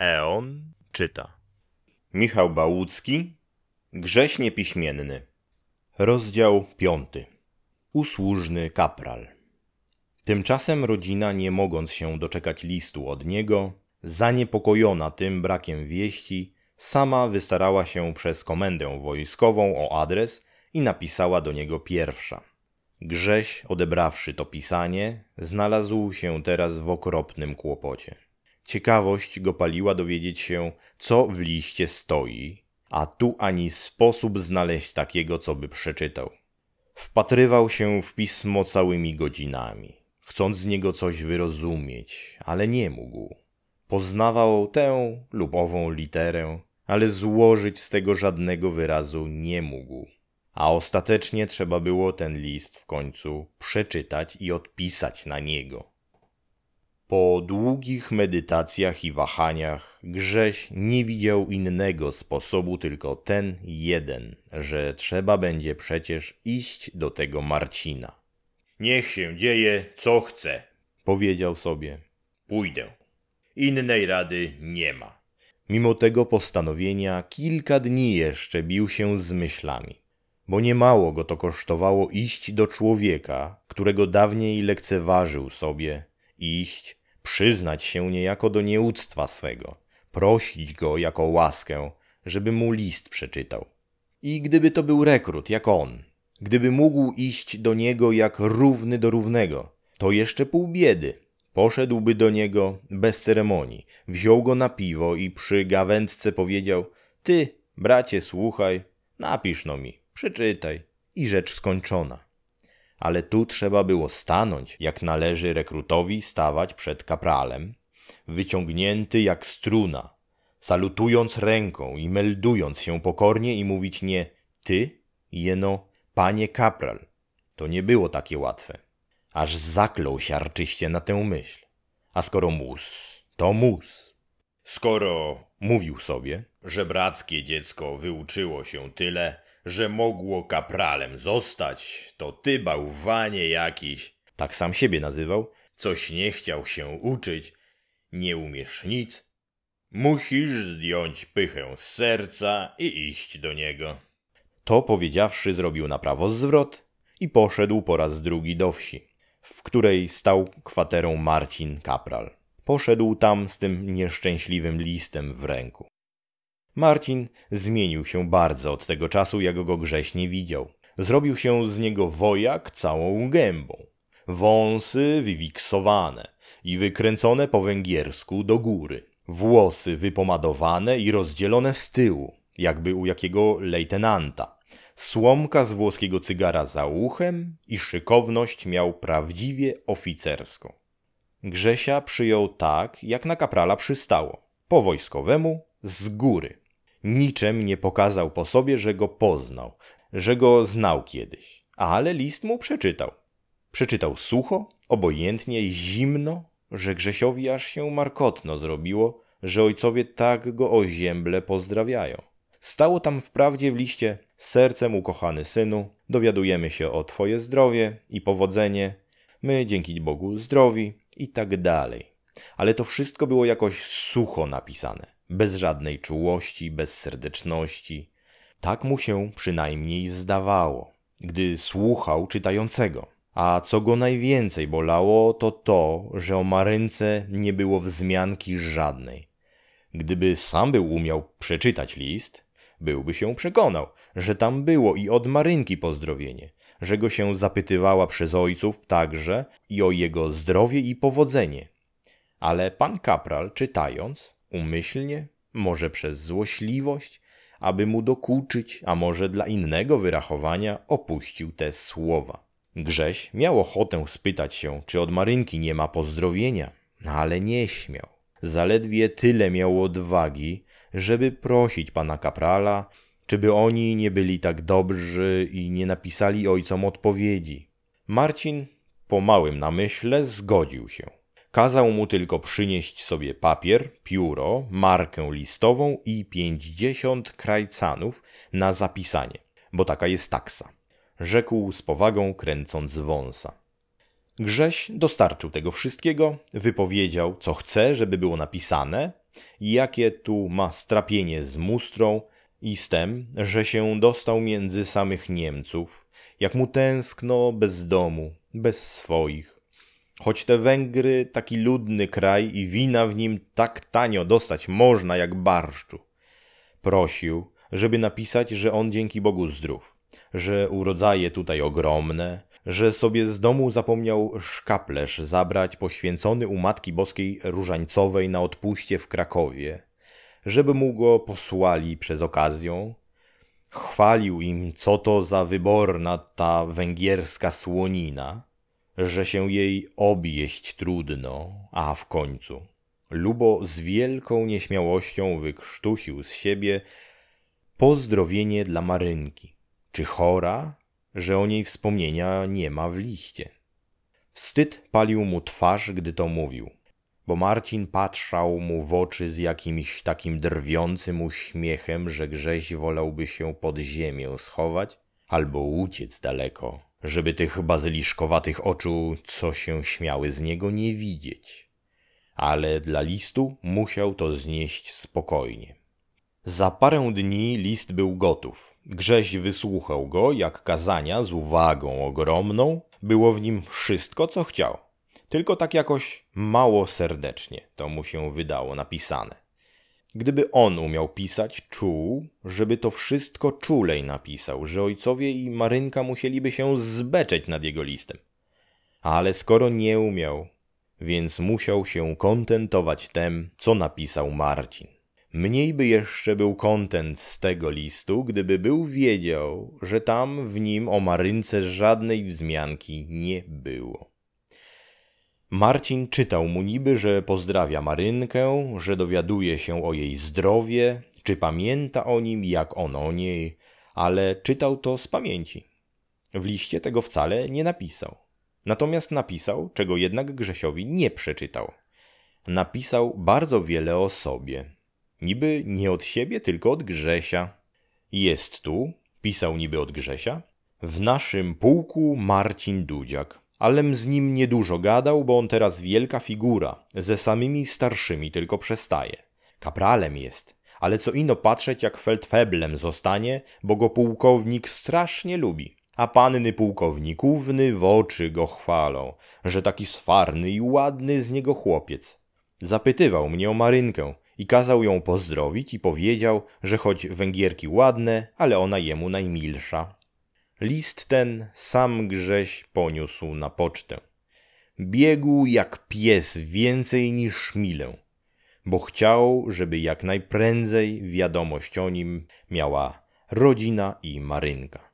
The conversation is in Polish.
Eon czyta. Michał Bałucki, Grześnie Piśmienny. Rozdział piąty. Usłużny kapral. Tymczasem rodzina, nie mogąc się doczekać listu od niego, zaniepokojona tym brakiem wieści, sama wystarała się przez komendę wojskową o adres i napisała do niego pierwsza. Grześ, odebrawszy to pisanie, znalazł się teraz w okropnym kłopocie. Ciekawość go paliła dowiedzieć się, co w liście stoi, a tu ani sposób znaleźć takiego, co by przeczytał. Wpatrywał się w pismo całymi godzinami, chcąc z niego coś wyrozumieć, ale nie mógł. Poznawał tę lub ową literę, ale złożyć z tego żadnego wyrazu nie mógł. A ostatecznie trzeba było ten list w końcu przeczytać i odpisać na niego. Po długich medytacjach i wahaniach Grześ nie widział innego sposobu, tylko ten jeden, że trzeba będzie przecież iść do tego Marcina. Niech się dzieje, co chce, powiedział sobie. Pójdę. Innej rady nie ma. Mimo tego postanowienia kilka dni jeszcze bił się z myślami, bo niemało go to kosztowało iść do człowieka, którego dawniej lekceważył sobie iść, przyznać się niejako do nieuctwa swego, prosić go jako łaskę, żeby mu list przeczytał. I gdyby to był rekrut, jak on, gdyby mógł iść do niego jak równy do równego, to jeszcze pół biedy. Poszedłby do niego bez ceremonii, wziął go na piwo i przy gawędce powiedział: Ty, bracie, słuchaj, napisz no mi, przeczytaj. I rzecz skończona ale tu trzeba było stanąć, jak należy rekrutowi stawać przed kapralem, wyciągnięty jak struna, salutując ręką i meldując się pokornie i mówić nie ty, jeno panie kapral. To nie było takie łatwe. Aż zaklął siarczyście na tę myśl. A skoro mus, to mus. Skoro Mówił sobie, że brackie dziecko wyuczyło się tyle, że mogło kapralem zostać, to ty bałwanie jakiś, tak sam siebie nazywał, coś nie chciał się uczyć, nie umiesz nic, musisz zdjąć pychę z serca i iść do niego. To powiedziawszy zrobił na prawo zwrot i poszedł po raz drugi do wsi, w której stał kwaterą Marcin Kapral poszedł tam z tym nieszczęśliwym listem w ręku. Marcin zmienił się bardzo od tego czasu, jak go grześnie widział. Zrobił się z niego wojak całą gębą. Wąsy wywiksowane i wykręcone po węgiersku do góry. Włosy wypomadowane i rozdzielone z tyłu, jakby u jakiego lejtenanta. Słomka z włoskiego cygara za uchem i szykowność miał prawdziwie oficerską. Grzesia przyjął tak, jak na kaprala przystało, po wojskowemu, z góry. Niczem nie pokazał po sobie, że go poznał, że go znał kiedyś, ale list mu przeczytał. Przeczytał sucho, obojętnie, zimno, że Grzesiowi aż się markotno zrobiło, że ojcowie tak go ozięble pozdrawiają. Stało tam wprawdzie w liście sercem ukochany synu, dowiadujemy się o twoje zdrowie i powodzenie. My dzięki Bogu zdrowi, i tak dalej. Ale to wszystko było jakoś sucho napisane, bez żadnej czułości, bez serdeczności. Tak mu się przynajmniej zdawało, gdy słuchał czytającego. A co go najwięcej bolało, to to, że o Marynce nie było wzmianki żadnej. Gdyby sam był umiał przeczytać list, byłby się przekonał, że tam było i od Marynki pozdrowienie, że go się zapytywała przez ojców także i o jego zdrowie i powodzenie. Ale pan kapral, czytając, umyślnie, może przez złośliwość, aby mu dokuczyć, a może dla innego wyrachowania, opuścił te słowa. Grześ miał ochotę spytać się, czy od Marynki nie ma pozdrowienia, no ale nie śmiał. Zaledwie tyle miał odwagi, żeby prosić pana kaprala, Czyby oni nie byli tak dobrzy i nie napisali ojcom odpowiedzi? Marcin, po małym namyśle, zgodził się. Kazał mu tylko przynieść sobie papier, pióro, markę listową i pięćdziesiąt krajcanów na zapisanie, bo taka jest taksa, rzekł z powagą, kręcąc wąsa. Grześ dostarczył tego wszystkiego, wypowiedział, co chce, żeby było napisane, jakie tu ma strapienie z mustrą, i z tem, że się dostał między samych Niemców, jak mu tęskno bez domu, bez swoich. Choć te Węgry taki ludny kraj i wina w nim tak tanio dostać można jak barszczu. Prosił, żeby napisać, że on dzięki Bogu zdrów, że urodzaje tutaj ogromne, że sobie z domu zapomniał szkaplerz zabrać poświęcony u Matki Boskiej Różańcowej na odpuście w Krakowie, żeby mu go posłali przez okazję. Chwalił im, co to za wyborna ta węgierska słonina, że się jej objeść trudno, a w końcu. Lubo z wielką nieśmiałością wykrztusił z siebie pozdrowienie dla Marynki. Czy chora, że o niej wspomnienia nie ma w liście? Wstyd palił mu twarz, gdy to mówił bo Marcin patrzał mu w oczy z jakimś takim drwiącym uśmiechem, że Grześ wolałby się pod ziemię schować albo uciec daleko, żeby tych bazyliszkowatych oczu, co się śmiały z niego, nie widzieć. Ale dla listu musiał to znieść spokojnie. Za parę dni list był gotów. Grześ wysłuchał go jak kazania z uwagą ogromną. Było w nim wszystko, co chciał tylko tak jakoś mało serdecznie to mu się wydało napisane. Gdyby on umiał pisać, czuł, żeby to wszystko czulej napisał, że ojcowie i Marynka musieliby się zbeczeć nad jego listem. Ale skoro nie umiał, więc musiał się kontentować tym, co napisał Marcin. Mniej by jeszcze był kontent z tego listu, gdyby był wiedział, że tam w nim o Marynce żadnej wzmianki nie było. Marcin czytał mu niby, że pozdrawia Marynkę, że dowiaduje się o jej zdrowie, czy pamięta o nim jak on o niej, ale czytał to z pamięci. W liście tego wcale nie napisał. Natomiast napisał, czego jednak Grzesiowi nie przeczytał. Napisał bardzo wiele o sobie. Niby nie od siebie, tylko od Grzesia. Jest tu, pisał niby od Grzesia, w naszym pułku Marcin Dudziak. Alem z nim niedużo gadał, bo on teraz wielka figura, ze samymi starszymi tylko przestaje. Kapralem jest, ale co ino patrzeć jak feldfeblem zostanie, bo go pułkownik strasznie lubi. A panny pułkownikówny w oczy go chwalą, że taki swarny i ładny z niego chłopiec. Zapytywał mnie o Marynkę i kazał ją pozdrowić i powiedział, że choć Węgierki ładne, ale ona jemu najmilsza. List ten sam Grześ poniósł na pocztę. Biegł jak pies więcej niż milę, bo chciał, żeby jak najprędzej wiadomość o nim miała rodzina i Marynka.